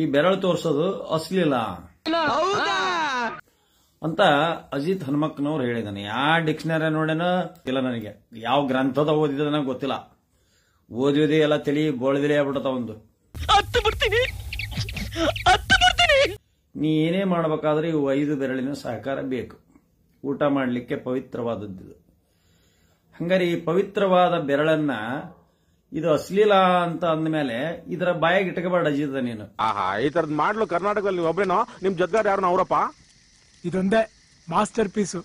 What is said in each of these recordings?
ಈ ಬೆರಳು ತೋರಿಸೋದು ಅಸ್ಲಿಲ್ಲ ಅಂತ ಅಜಿತ್ ಹನುಮಕ್ಕನವ್ರು ಹೇಳಿದಾನೆ ಯಾ ಡಿಕ್ಷನರಿ ನೋಡೇನೋ ಇಲ್ಲ ನನಗೆ ಯಾವ ಗ್ರಂಥದ ಓದಿದ ನನಗೆ ಗೊತ್ತಿಲ್ಲ ಓದಿದೆ ಎಲ್ಲ ತಿಳಿ ಬೋಳದಿಲೇ ಆಗ್ಬಿಡತ್ತ ಒಂದು ನೀ ಏನೇ ಮಾಡಬೇಕಾದ್ರೆ ಇವು ಐದು ಬೆರಳಿನ ಸಹಕಾರ ಬೇಕು ಊಟ ಮಾಡಲಿಕ್ಕೆ ಪವಿತ್ರವಾದದ್ದು ಹಂಗಾರೆ ಈ ಪವಿತ್ರವಾದ ಬೆರಳನ್ನ ಇದು ಅಶ್ಲೀಲ ಅಂತ ಅಂದ್ಮೇಲೆ ಇದರ ಬಾಯಿಗೆ ಇಟ್ಕೋಬೇಡ ಅಜಿತ ನೀನು ಆಹಾ ಈ ತರದ್ ಮಾಡ್ಲು ಕರ್ನಾಟಕದಲ್ಲಿ ಒಬ್ಬರೇನೋ ನಿಮ್ ಜೊತೆಗಾರ ಯಾರು ಅವರಪ್ಪ ಇದೊಂದೇ ಮಾಸ್ಟರ್ ಪೀಸು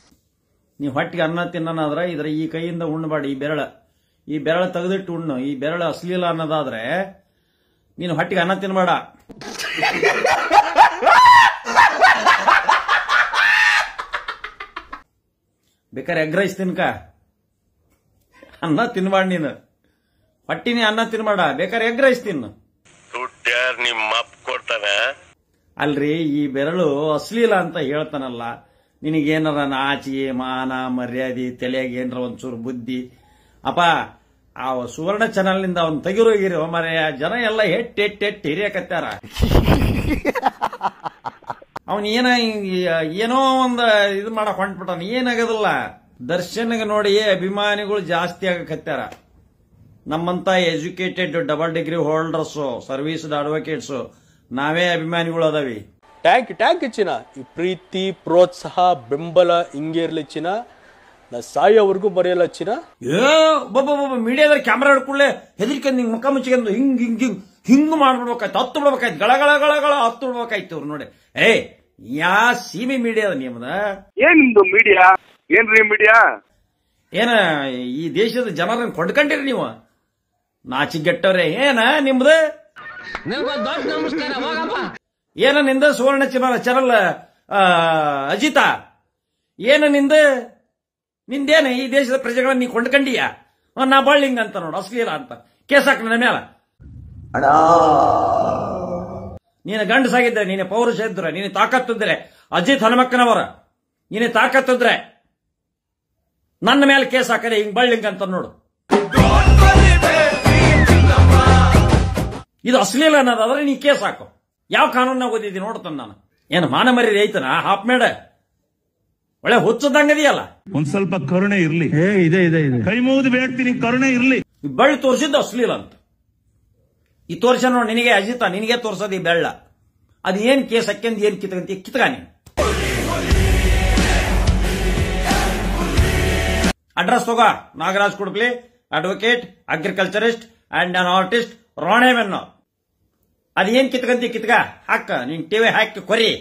ನೀವು ಹೊಟ್ಟಿಗೆ ಅನ್ನ ತಿನ್ನೋನಾದ್ರೆ ಇದರ ಈ ಕೈಯಿಂದ ಉಣ್ಣಬಾಡ ಈ ಬೆರಳ ಈ ಬೆರಳ ತೆಗೆದಿಟ್ಟು ಉಣ್ಣು ಈ ಬೆರಳ ಅಶ್ಲೀಲ ಅನ್ನೋದಾದ್ರೆ ನೀನು ಹೊಟ್ಟಿಗೆ ಅನ್ನ ತಿನ್ಬೇಡ ಬೇಕಾರೆ ಎಗ್ ರೈಸ್ ತಿನ್ಕ ಅನ್ನ ತಿನ್ಬಾಡ ನೀನು ಪಟ್ಟಿನಿ ಅನ್ನ ತಿನ್ ಬೇಕಾದ್ರೆ ಎಗ್ ರೈಸ್ ನಿಮ್ಮ ಅಲ್ರಿ ಈ ಬೆರಳು ಅಸ್ಲೀಲ ಅಂತ ಹೇಳ್ತಾನಲ್ಲ ನಿನಗೇನಾರ ನಾಚಿಗೆ ಮಾನ ಮರ್ಯಾದೆ ತಲೆಯಾಗಿ ಏನರ ಒಂಚೂರು ಬುದ್ಧಿ ಅಪ್ಪ ಆ ಸುವರ್ಣ ಚಾನಲ್ನಿಂದ ಅವ್ನು ತೆಗಿರೋಗಿರಿ ಮರೆಯ ಜನ ಎಲ್ಲ ಹೆಟ್ ಹೆಟ್ ಹೆಟ್ ಹಿರಿಯಕತ್ತಾರ ಅವನ್ ಏನ ಏನೋ ಒಂದ್ ಇದು ಮಾಡಕ್ ಹೊಂಟ್ಬಿಟ್ಟಾನ ಏನಾಗದಿಲ್ಲ ದರ್ಶನ್ಗೆ ನೋಡಿ ಅಭಿಮಾನಿಗಳು ಜಾಸ್ತಿ ಆಗಕತ್ತಾರ ನಮ್ಮಂತ educated double degree holders service advocates ನಾವೇ ಅಭಿಮಾನಿಗಳು ಅದಾವಿ ಟ್ಯಾಂಕ್ ಟ್ಯಾಂಕ್ ಚಿನ್ನ ಈ ಪ್ರೀತಿ ಪ್ರೋತ್ಸಾಹ ಬೆಂಬಲ ಹಿಂಗೆ ಇರ್ಲಿ ಚಿನ್ನ ನಾ ಸಾಯೋವರೆಗೂ ಬರೆಯಲ್ಲ ಚಿನ್ನ ಏ ಬೊಬ್ಬ ಕ್ಯಾಮ್ರಾ ಹಿಡ್ಕೊಳ್ಳೆ ಹೆದರಿಕೊಂಡು ನಿಂಗೆ ಮುಖ ಮುಚ್ಚಿಕೊಂಡು ಹಿಂಗ್ ಹಿಂಗ್ ಹಿಂಗ್ ಹಿಂಗ್ ಮಾಡ್ಬಿಡ್ಬೇಕಾಯ್ತು ಹತ್ತು ಬಿಡ್ಬೇಕಾಯ್ತು ಗಳ ಗಳ ಹತ್ತು ಬಿಡ್ಬೇಕಾಯ್ತು ಅವ್ರು ನೋಡಿ ಏ ಯಾ ಸೀಮಿ ಮೀಡಿಯಾದ ನಿಮ್ದ ಏನಿಂದು ಮೀಡಿಯಾ ಏನ್ರಿ ಮೀಡಿಯಾ ಏನ ಈ ದೇಶದ ಜನರನ್ನ ಕೊಂಡ್ಕೊಂಡಿರಿ ನೀವು ನಾಚಿಗೆಟ್ಟವ್ರೆ ಏನ ನಿಮ್ದು ಏನ ನಿಂದ ಸುವರ್ಣ ಚರಲ್ ಚರಲ್ ಅಜಿತ ಏನ ನಿಂದ ನಿಂದೇನ ಈ ದೇಶದ ಪ್ರಜೆಗಳನ್ನ ನೀ ಕೊಂಡ್ಕಂಡೀಯ ನಾ ಬಳ್ಳಿಂಗ್ ಅಂತ ನೋಡು ಅಸ್ಲೀಲ ಅಂತ ಕೇಸ್ ಹಾಕ ನನ್ನ ಮೇಲೆ ನೀನ ನೀನೆ ನೀನ ಪೌರುಷ ಇದ್ರೆ ನೀನು ಇದ್ರೆ ಅಜಿತ್ ಹನುಮಕ್ಕನವರ ನೀನ ತಾಕತ್ತಿದ್ರೆ ನನ್ನ ಮೇಲೆ ಕೇಸ್ ಹಾಕರೆ ಹಿಂಗ್ ಬಳ್ಳಿಂಗ್ ಅಂತ ನೋಡು ಇದು ಅಶ್ಲೀಲ ಅನ್ನೋದಾದ್ರೆ ನೀ ಕೇಸ್ ಹಾಕು ಯಾವ ಕಾನೂನಾಗ ಓದಿದ್ದೀನಿ ನೋಡ್ತಾನೆ ನಾನು ಏನು ಮಾನ ಮರ್ಯಾದೆ ಐತನ ಹಾಪ್ ಮೇಡ ಒಳ್ಳೆ ಹುಚ್ಚದಂಗದಿಯಲ್ಲ ಒಂದ್ ಸ್ವಲ್ಪ ಕರುಣೆ ಇರ್ಲಿ ಇದೆ ಇದೆ ಇದೆ ಕೈ ಮುಗಿದು ಬೇಡ್ತೀನಿ ಕರುಣೆ ಇರ್ಲಿ ಬಳ್ಳಿ ತೋರಿಸಿದ್ದು ಅಶ್ಲೀಲ ಅಂತ ಈ ತೋರಿಸ ನೋಡಿ ನಿನಗೆ ಅಜಿತ ನಿನಗೆ ತೋರಿಸೋದು ಈ ಬೆಳ್ಳ ಅದು ಏನ್ ಕೇಸ್ ಹಾಕ್ಯಂದು ಏನ್ ಕಿತ್ಕಂತ ಕಿತ್ಕ ಅಡ್ರೆಸ್ ಹೋಗ Nagaraj Kudli advocate agriculturist and an artist ರೋಣೆವೆನ್ನೋರ್ ಅದೇನ್ ಕಿತ್ಕಂತಿ ಕಿತ್ಕ ಹಾಕ ನಿನ್ ಟಿವಿ ಹಾಕಿ ಕೊರಿ